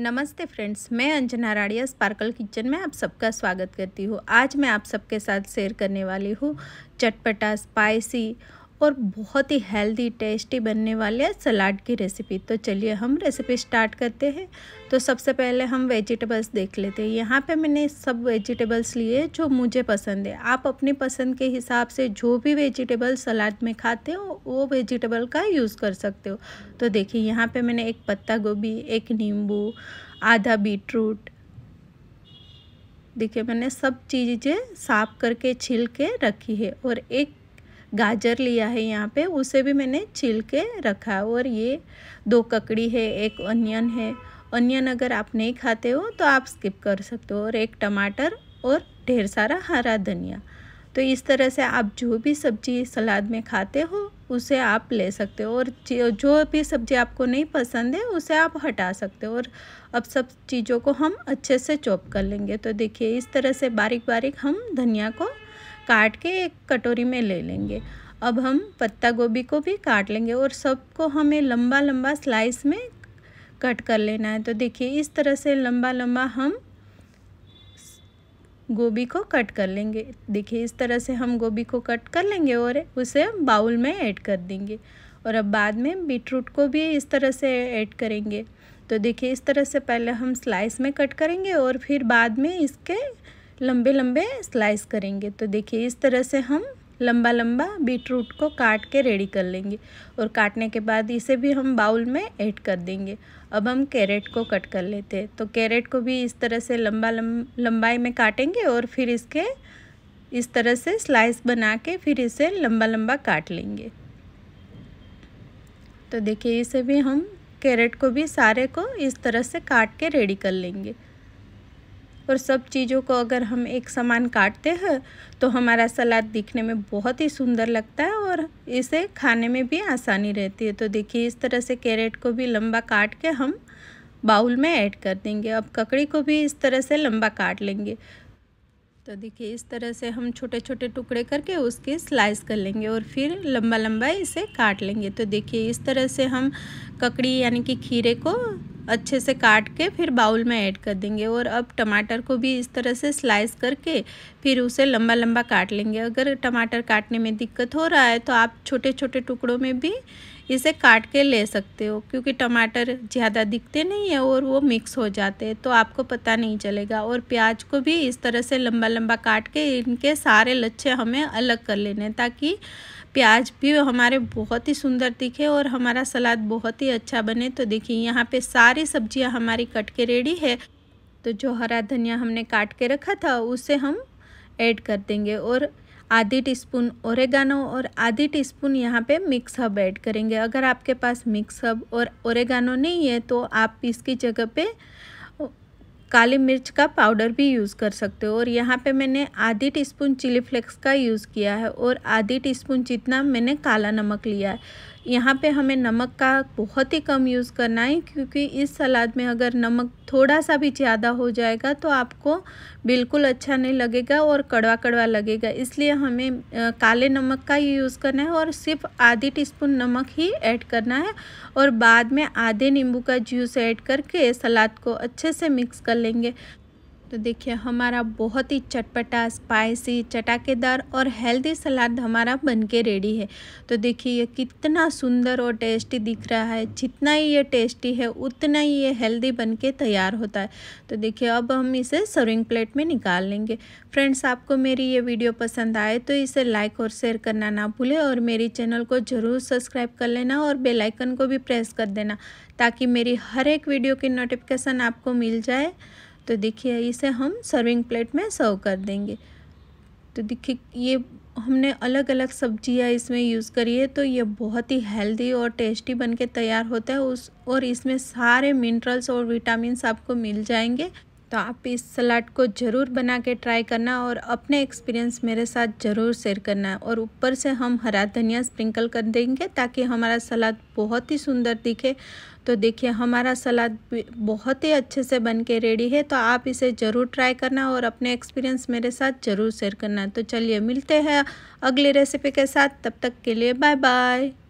नमस्ते फ्रेंड्स मैं Anjana राड़िया sparkle kitchen में आप सबका स्वागत करती हूँ आज मैं आप सबके साथ शेयर करने वाली हूँ चटपटा स्पाइसी और बहुत ही हेल्दी टेस्टी बनने वाले सलाद की रेसिपी तो चलिए हम रेसिपी स्टार्ट करते हैं तो सबसे पहले हम वेजिटेबल्स देख लेते हैं यहाँ पे मैंने सब वेजिटेबल्स लिए जो मुझे पसंद है आप अपनी पसंद के हिसाब से जो भी वेजिटेबल सलाद में खाते हो वो वेजिटेबल का यूज़ कर सकते हो तो देखिए यहाँ पर मैंने एक पत्ता गोभी एक नींबू आधा बीटरूट देखिए मैंने सब चीज़ें साफ करके छिल के रखी है और एक गाजर लिया है यहाँ पे उसे भी मैंने छील के रखा और ये दो ककड़ी है एक अनियन है अनियन अगर आप नहीं खाते हो तो आप स्किप कर सकते हो और एक टमाटर और ढेर सारा हरा धनिया तो इस तरह से आप जो भी सब्जी सलाद में खाते हो उसे आप ले सकते हो और जो भी सब्जी आपको नहीं पसंद है उसे आप हटा सकते हो और अब सब चीज़ों को हम अच्छे से चॉप कर लेंगे तो देखिए इस तरह से बारीक बारीक हम धनिया को काट के एक कटोरी में ले लेंगे अब हम पत्ता गोभी को भी काट लेंगे और सबको हमें लंबा लंबा स्लाइस में कट कर लेना है तो देखिए इस तरह से लंबा लंबा हम गोभी को कट कर लेंगे देखिए इस तरह से हम गोभी को कट कर लेंगे और उसे बाउल में ऐड कर देंगे और अब बाद में बीटरूट को भी इस तरह से ऐड करेंगे तो देखिए इस तरह से पहले हम स्लाइस में कट करेंगे और फिर बाद में इसके लंबे लंबे स्लाइस करेंगे तो देखिए इस तरह से हम लंबा लंबा बीटरूट को काट के रेडी कर लेंगे और काटने के बाद इसे भी हम बाउल में ऐड कर देंगे अब हम कैरेट को कट कर लेते हैं तो कैरेट को भी इस तरह से लंबा लंबाई में काटेंगे और फिर इसके इस तरह से स्लाइस बना के फिर इसे लंबा लंबा काट लेंगे तो देखिए इसे भी हम कैरेट को भी सारे को इस तरह से काट के रेडी कर लेंगे और सब चीज़ों को अगर हम एक समान काटते हैं तो हमारा सलाद दिखने में बहुत ही सुंदर लगता है और इसे खाने में भी आसानी रहती है तो देखिए इस तरह से कैरेट को भी लंबा काट के हम बाउल में ऐड कर देंगे अब ककड़ी को भी इस तरह से लंबा काट लेंगे तो देखिए इस तरह से हम छोटे छोटे टुकड़े करके उसके स्लाइस कर लेंगे और फिर लंबा लंबा इसे काट लेंगे तो देखिए इस तरह से हम ककड़ी यानी कि खीरे को अच्छे से काट के फिर बाउल में ऐड कर देंगे और अब टमाटर को भी इस तरह से स्लाइस करके फिर उसे लंबा लंबा काट लेंगे अगर टमाटर काटने में दिक्कत हो रहा है तो आप छोटे छोटे टुकड़ों में भी इसे काट के ले सकते हो क्योंकि टमाटर ज़्यादा दिखते नहीं है और वो मिक्स हो जाते हैं तो आपको पता नहीं चलेगा और प्याज को भी इस तरह से लंबा लंबा काट के इनके सारे लच्छे हमें अलग कर लेने ताकि प्याज भी हमारे बहुत ही सुंदर दिखे और हमारा सलाद बहुत ही अच्छा बने तो देखिए यहाँ पे सारे सारी सब्जियां हमारी कट के रेडी है तो जो हरा धनिया हमने काट के रखा था उसे हम ऐड कर देंगे और आधी टी स्पून ओरेगानो और आधी टी स्पून यहाँ पे मिक्स हब ऐड करेंगे अगर आपके पास मिक्स हब और ओरेगानो नहीं है तो आप इसकी जगह पे काली मिर्च का पाउडर भी यूज़ कर सकते हो और यहाँ पे मैंने आधी टी स्पून चिली फ्लेक्स का यूज़ किया है और आधी टी स्पून जितना मैंने काला नमक लिया है यहाँ पे हमें नमक का बहुत ही कम यूज़ करना है क्योंकि इस सलाद में अगर नमक थोड़ा सा भी ज़्यादा हो जाएगा तो आपको बिल्कुल अच्छा नहीं लगेगा और कड़वा कड़वा लगेगा इसलिए हमें काले नमक का ही यूज़ करना है और सिर्फ आधी टीस्पून नमक ही ऐड करना है और बाद में आधे नींबू का जूस ऐड करके सलाद को अच्छे से मिक्स कर लेंगे तो देखिए हमारा बहुत ही चटपटा स्पाइसी चटाकेदार और हेल्दी सलाद हमारा बनके रेडी है तो देखिए ये कितना सुंदर और टेस्टी दिख रहा है जितना ही ये टेस्टी है उतना ही ये हेल्दी बनके तैयार होता है तो देखिए अब हम इसे सर्विंग प्लेट में निकाल लेंगे फ्रेंड्स आपको मेरी ये वीडियो पसंद आए तो इसे लाइक और शेयर करना ना भूलें और मेरी चैनल को ज़रूर सब्सक्राइब कर लेना और बेलाइकन को भी प्रेस कर देना ताकि मेरी हर एक वीडियो की नोटिफिकेशन आपको मिल जाए तो देखिए इसे हम सर्विंग प्लेट में सर्व कर देंगे तो देखिए ये हमने अलग अलग सब्जियाँ इसमें यूज़ करी है तो ये बहुत ही हेल्दी और टेस्टी बनके तैयार होता है उस और इसमें सारे मिनरल्स और विटामिन आपको मिल जाएंगे तो आप इस सलाद को ज़रूर बना के ट्राई करना और अपने एक्सपीरियंस मेरे साथ ज़रूर शेयर करना और ऊपर से हम हरा धनिया स्प्रिंकल कर देंगे ताकि हमारा सलाद बहुत ही सुंदर दिखे तो देखिए हमारा सलाद बहुत ही अच्छे से बन के रेडी है तो आप इसे ज़रूर ट्राई करना और अपने एक्सपीरियंस मेरे साथ ज़रूर शेयर करना तो चलिए मिलते हैं अगली रेसिपी के साथ तब तक के लिए बाय बाय